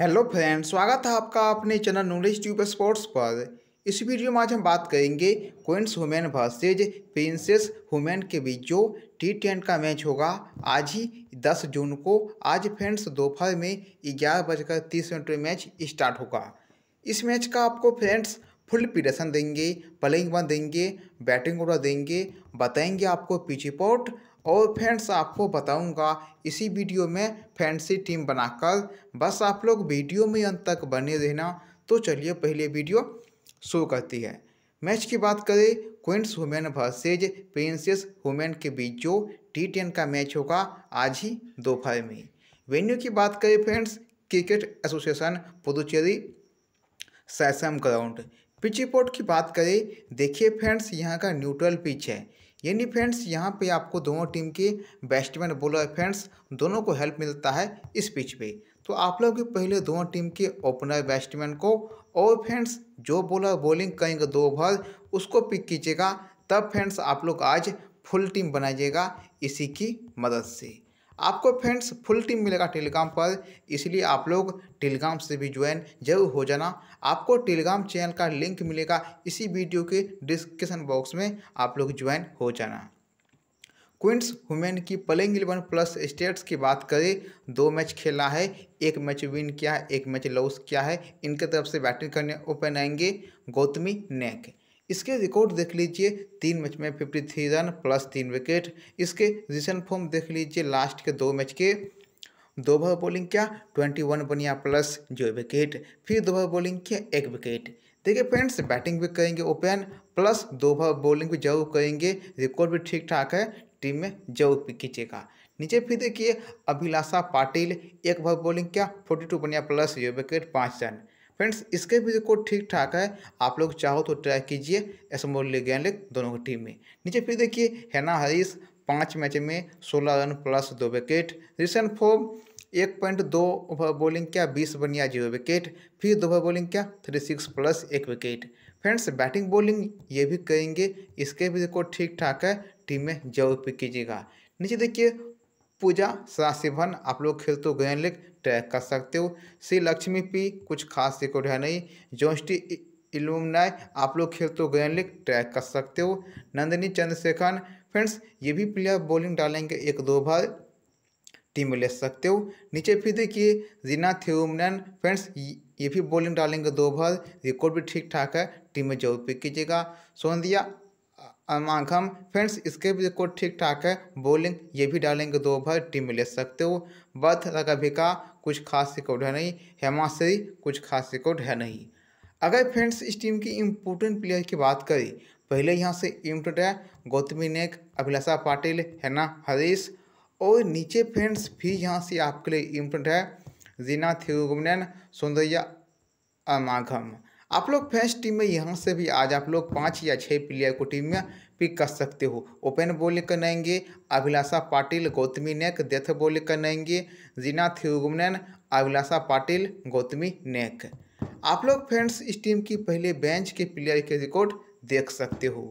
hello friend स्वागत है आपका अपने चैनल नॉलेज ट्यूब स्पोर्ट्स पर इस वीडियो में आज हम बात करेंगे queens women versus princess women के बीच जो टी टेन का मैच होगा आज ही 10 जून को आज फ्रेंड्स दोपहर में ग्यारह बजकर तीस मिनट में मैच स्टार्ट होगा इस मैच का आपको फ्रेंड्स फुल पीडसन देंगे प्लेइंग वन देंगे बैटिंग ऑर्डर देंगे बताएंगे आपको रिपोर्ट और फ्रेंड्स आपको बताऊंगा इसी वीडियो में फैंसी टीम बनाकर बस आप लोग वीडियो में अंत तक बने रहना तो चलिए पहले वीडियो शो करती है मैच की बात करें queens women versus princess women के बीच जो टी टेन का मैच होगा आज ही दोपहर में वेन्यू की बात करें फ्रेंड्स क्रिकेट एसोसिएशन पुदुचेरी सैसम ग्राउंड पिच रिपोर्ट की बात करें देखिए फ्रेंड्स यहाँ का न्यूट्रल पिच है यानी फ्रेंड्स यहाँ पे आपको दोनों टीम के बैट्समैन बॉलर फ्रेंड्स दोनों को हेल्प मिलता है इस पिच पे तो आप लोग पहले दोनों टीम के ओपनर बैट्समैन को और फ्रेंड्स जो बॉलर बॉलिंग करेंगे दो ओवर उसको पिक कीजिएगा तब फ्रेंड्स आप लोग आज फुल टीम बनाइएगा इसी की मदद से आपको फ्रेंड्स फुल टीम मिलेगा टेलीग्राम पर इसलिए आप लोग टेलीग्राम से भी ज्वाइन जरूर हो जाना आपको टेलीग्राम चैनल का लिंक मिलेगा इसी वीडियो के डिस्क्रिप्शन बॉक्स में आप लोग ज्वाइन हो जाना क्विंस वुमेन की प्लेइंग इलेवन प्लस स्टेट्स की बात करें दो मैच खेला है एक मैच विन किया है एक मैच लॉस किया है इनके तरफ से बैटिंग करने ओपन आएंगे गौतमी नेक इसके रिकॉर्ड देख लीजिए तीन मैच में फिफ्टी थ्री रन प्लस तीन विकेट इसके रिसेंट फॉर्म देख लीजिए लास्ट के दो मैच के दो ओवर बॉलिंग क्या ट्वेंटी वन बनिया प्लस जो विकेट फिर दो भर बॉलिंग किया एक विकेट देखिए फ्रेंड्स बैटिंग भी करेंगे ओपन प्लस दो ओवर बॉलिंग भी जरूर करेंगे रिकॉर्ड भी ठीक ठाक है टीम में जरूर खींचेगा नीचे फिर देखिए अभिलाषा पाटिल एक ओवर बॉलिंग क्या फोर्टी टू बनिया प्लस जो विकेट पाँच रन फ्रेंड्स इसके भी रिकॉर्ड ठीक ठाक है आप लोग चाहो तो ट्राई कीजिए एसमोल गैंडलिक e दोनों की टीम में नीचे फिर देखिए हैना हरीश पाँच मैच में सोलह रन प्लस दो विकेट रिसेंट फॉर्म एक पॉइंट दो ओवर बॉलिंग क्या बीस बनिया जीरो विकेट फिर दो ओवर बॉलिंग क्या थ्री सिक्स प्लस एक विकेट फ्रेंड्स बैटिंग बॉलिंग ये भी करेंगे इसके भी रिकॉर्ड ठीक ठाक है टीम में जरूर पिक कीजिएगा नीचे देखिए पूजा सदाशिवन आप लोग खेल तो गए लिख ट्रैक कर सकते हो श्री लक्ष्मी पी कुछ खास रिकॉर्ड है नहीं जोस्टी इलुमनाय आप लोग खेल तो गए लिख ट्रैक कर सकते हो नंदिनी चंद्रशेखर फ्रेंड्स ये भी प्लेयर बॉलिंग डालेंगे एक दो बार टीम में ले सकते हो नीचे फिर देखिए जीना थ्यूमनन फ्रेंड्स ये भी बॉलिंग डालेंगे दो ओवर रिकॉर्ड भी ठीक ठाक है टीम में जरूर पिक कीजिएगा सोंदिया मांग हम फ्रेंड्स इसके भी को ठीक ठाक है बॉलिंग ये भी डालेंगे दो ओवर टीम में ले सकते हो बथ रकभिका कुछ खास रिकॉर्ड है नहीं हेमाश्री कुछ खास रिकॉर्ड है नहीं अगर फ्रेंड्स इस टीम की इम्पोर्टेंट प्लेयर की बात करें पहले यहाँ से इम्पोर्टेंट है गौतमी नेक अभिलाषा पाटिल हैना हरीश और नीचे फ्रेंड्स भी यहाँ से आपके लिए इम्पोर्टेंट है जीना थिरुगुमनैन सौंदर्या अमाघम आप लोग फर्स्ट टीम में यहाँ से भी आज आप लोग पाँच या छः प्लेयर को टीम में पिक कर सकते हो ओपन बॉलिंग करनाएंगे अभिलाषा पाटिल गौतमी नेक डेथ बॉलिंग करनाएंगे जीना थिरुगुमनन अभिलाषा पाटिल गौतमी नेक आप लोग फ्रेंड्स इस टीम की पहले बेंच के प्लेयर के रिकॉर्ड देख सकते हो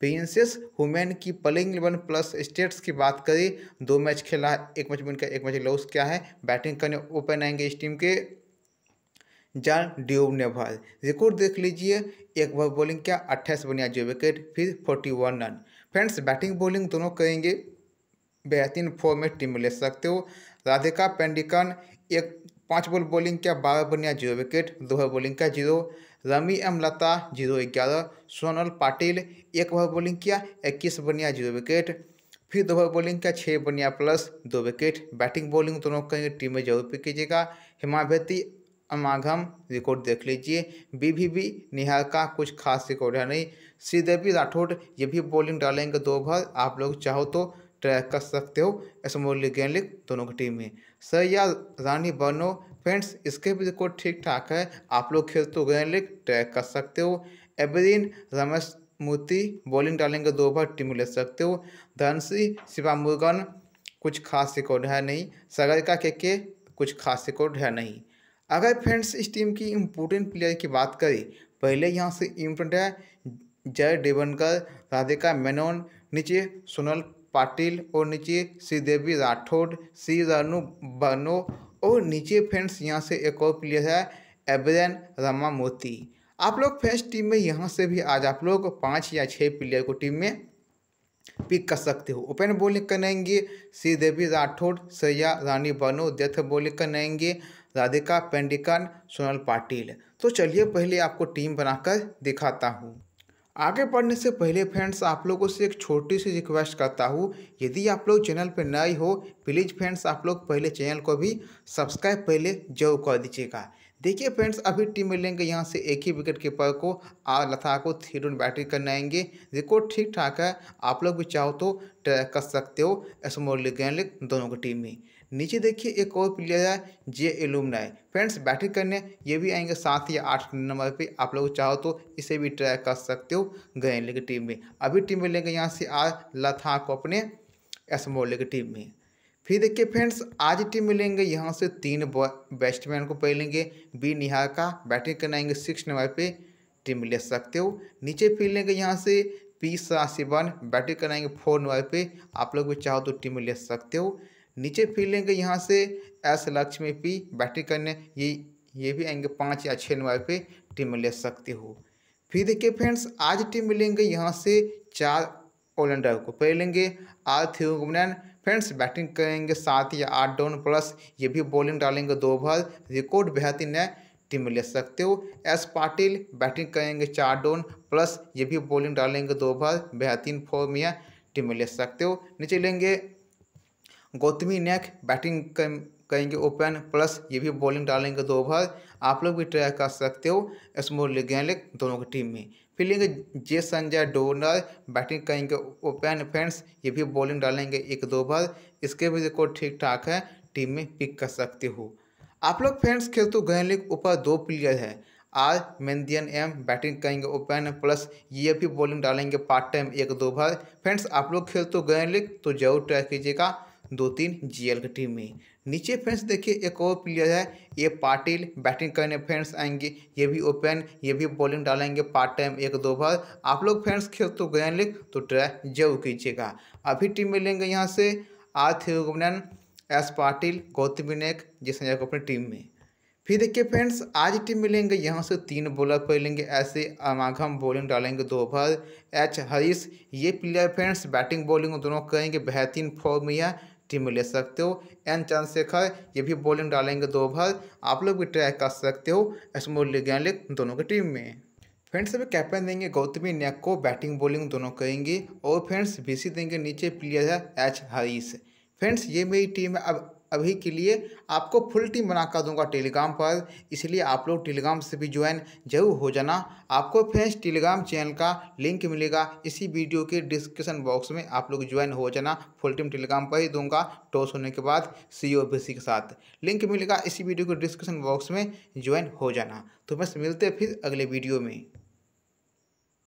प्रिंसेस हुमेन की प्लेइंग इलेवन प्लस स्टेट्स की बात करें दो मैच खेला एक मैच में उनका एक मैच लॉस क्या है बैटिंग करने ओपन आएंगे इस टीम के जान ड्यूब नेभाल रिकॉर्ड देख लीजिए एक बार बॉलिंग क्या अट्ठाईस बनिया जो विकेट फिर forty one run friends batting bowling दोनों करेंगे बेहतरीन फॉर्म में टीम ले सकते हो राधिका पेंडिकन एक पाँच बॉल बॉलिंग क्या बारह बनिया जीरो विकेट दोहर बॉलिंग का जीरो रमी एम लता जीरो ग्यारह सोनल पाटिल एक बार बॉलिंग किया इक्कीस बनिया जीरो विकेट फिर दोहर बॉलिंग का छः बनिया प्लस दो विकेट बैटिंग बॉलिंग दोनों कहीं टीम में जरूर पिक कीजिएगा हिमाभेती अमागम रिकॉर्ड देख लीजिए बी भी निहार का कुछ खास रिकॉर्ड है नहीं श्रीदेवी राठौड़ ये भी बॉलिंग डालेंगे दो ओवर आप लोग चाहो तो ट्रैक कर सकते हो एस मुरली दोनों की टीम में या रानी बनो फ्रेंड्स इसके भी रिकॉर्ड ठीक ठाक है आप लोग खेल तो गेंडलिक ट्रैक कर सकते हो एवरीन रमेश मूर्ति बॉलिंग डालेंगे दो ओवर टीम में ले सकते हो धनसी शिवामुर्गन कुछ खास रिकॉर्ड है नहीं सगर का के, के कुछ खास रिकॉर्ड है नहीं अगर फ्रेंड्स इस टीम की इम्पोर्टेंट प्लेयर की बात करें पहले यहाँ से इम्पोर्टेंट है जय देवनकर राधिका मेनोन नीचे सोनल पाटिल और नीचे श्रीदेवी राठौड़ श्री रनु बनो और नीचे फ्रेंड्स यहाँ से एक और प्लेयर है एबरन रमा मोती आप लोग फ्रेंड्स टीम में यहाँ से भी आज आप लोग पाँच या छः प्लेयर को टीम में पिक कर सकते हो ओपन बॉलिंग करेंगे श्री देवी राठौर सैया रानी बनो डेथ बॉलिंग करेंगे राधिका पेंडिकन सोनल पाटिल तो चलिए पहले आपको टीम बनाकर दिखाता हूँ आगे बढ़ने से पहले फ्रेंड्स आप लोगों से एक छोटी सी रिक्वेस्ट करता हूँ यदि आप लोग चैनल पर नए हो प्लीज़ फ्रेंड्स आप लोग पहले चैनल को भी सब्सक्राइब पहले जरूर कर दीजिएगा देखिए फ्रेंड्स अभी टीम में के यहाँ से एक ही विकेट कीपर को आ लथा को थ्री रन बैटिंग करने आएंगे रिकॉर्ड ठीक ठाक है आप लोग भी चाहो तो ट्रैक कर सकते हो स्मॉल लीग गैन दोनों की टीम में नीचे देखिए एक और प्लेयर है जे एलुमनाए फ्रेंड्स बैटिंग करने ये भी आएंगे सात या आठ नंबर पे आप लोग चाहो तो इसे भी ट्रैक कर सकते हो गैन लीग टीम में अभी टीम लेंगे यहाँ से आ लथा को अपने स्मॉल की टीम में फिर देखिए फ्रेंड्स आज टीम मिलेंगे यहाँ से तीन बैट्समैन को पहलेंगे बी निहार का बैटिंग करना आएंगे सिक्स नंबर पे टीम ले सकते हो नीचे फिर लेंगे यहाँ से पी साशिवन बैटिंग आएंगे फोर नंबर पे आप लोग भी चाहो तो टीम ले सकते हो नीचे फिर लेंगे यहाँ से एस लक्ष्मी पी बैटिंग करने ये ये भी आएंगे पाँच या छः नंबर पर टीम ले सकते हो फिर देखिए फ्रेंड्स आज टीम मिलेंगे यहाँ से चार ऑलराउंडर को पहले लेंगे आर गुमनैन फ्रेंड्स बैटिंग करेंगे सात या आठ डाउन प्लस ये भी बॉलिंग डालेंगे दो ओवर रिकॉर्ड बेहतरीन है टीम ले सकते हो एस पाटिल बैटिंग करेंगे चार डाउन प्लस ये भी बॉलिंग डालेंगे दो ओवर बेहतरीन फॉर्म या टीम ले सकते हो नीचे लेंगे गौतमी नेक बैटिंग करेंगे ओपन प्लस ये भी बॉलिंग डालेंगे दो ओवर आप लोग भी ट्राई कर सकते हो स्मोल गैलिक दोनों की टीम में फील्डिंग जे संजय डोनर बैटिंग करेंगे ओपन फेंस ये भी बॉलिंग डालेंगे एक दो बार इसके भी रिकॉर्ड ठीक ठाक है टीम में पिक कर सकते हो आप लोग फ्रेंड्स खेलते हो गैलिक ऊपर दो प्लेयर है आर मेन्दियन एम बैटिंग करेंगे ओपन प्लस ये भी बॉलिंग डालेंगे पार्ट टाइम एक दो बार फ्रेंड्स आप लोग खेल तो गए लीग तो जरूर ट्राई कीजिएगा दो तीन जीएल की टीम में नीचे फ्रेंड्स देखिए एक और प्लेयर है ये पाटिल बैटिंग करने फ्रेंड्स आएंगे ये भी ओपन ये भी बॉलिंग डालेंगे पार्ट टाइम एक दो ओवर आप लोग फ्रेंड्स खेल तो गए लीग तो ट्राई जरूर कीजिएगा अभी टीम में लेंगे यहाँ से आर थिरुगमनन एस पाटिल गौतम विनायक जिस को अपनी टीम में फिर देखिए फ्रेंड्स आज टीम मिलेंगे यहाँ से तीन बॉलर पहलेंगे ऐसे अमाघम बॉलिंग डालेंगे दो ओवर एच हरीश ये प्लेयर फ्रेंड्स बैटिंग बॉलिंग दोनों करेंगे बेहतरीन फॉर्म में है टीम में ले सकते हो एन चंद्रशेखर ये भी बॉलिंग डालेंगे दो ओवर आप लोग भी ट्राई कर सकते हो स्मोली गैलिक दोनों की टीम में फ्रेंड्स अभी कैप्टन देंगे गौतमी नेक को बैटिंग बॉलिंग दोनों करेंगे और फ्रेंड्स बीसी देंगे नीचे प्लेयर है एच हरीश फ्रेंड्स ये मेरी टीम है अब अभी के लिए आपको फुल टीम बना कर दूंगा टेलीग्राम पर इसलिए आप लोग टेलीग्राम से भी ज्वाइन जरूर हो जाना आपको फ्रेंड्स टेलीग्राम चैनल का लिंक मिलेगा इसी वीडियो के डिस्क्रिप्शन बॉक्स में आप लोग ज्वाइन हो जाना फुल टीम टेलीग्राम पर ही दूंगा टॉस होने के बाद सी ओ के साथ लिंक मिलेगा इसी वीडियो के डिस्क्रिप्शन बॉक्स में ज्वाइन हो जाना तो बस मिलते फिर अगले वीडियो में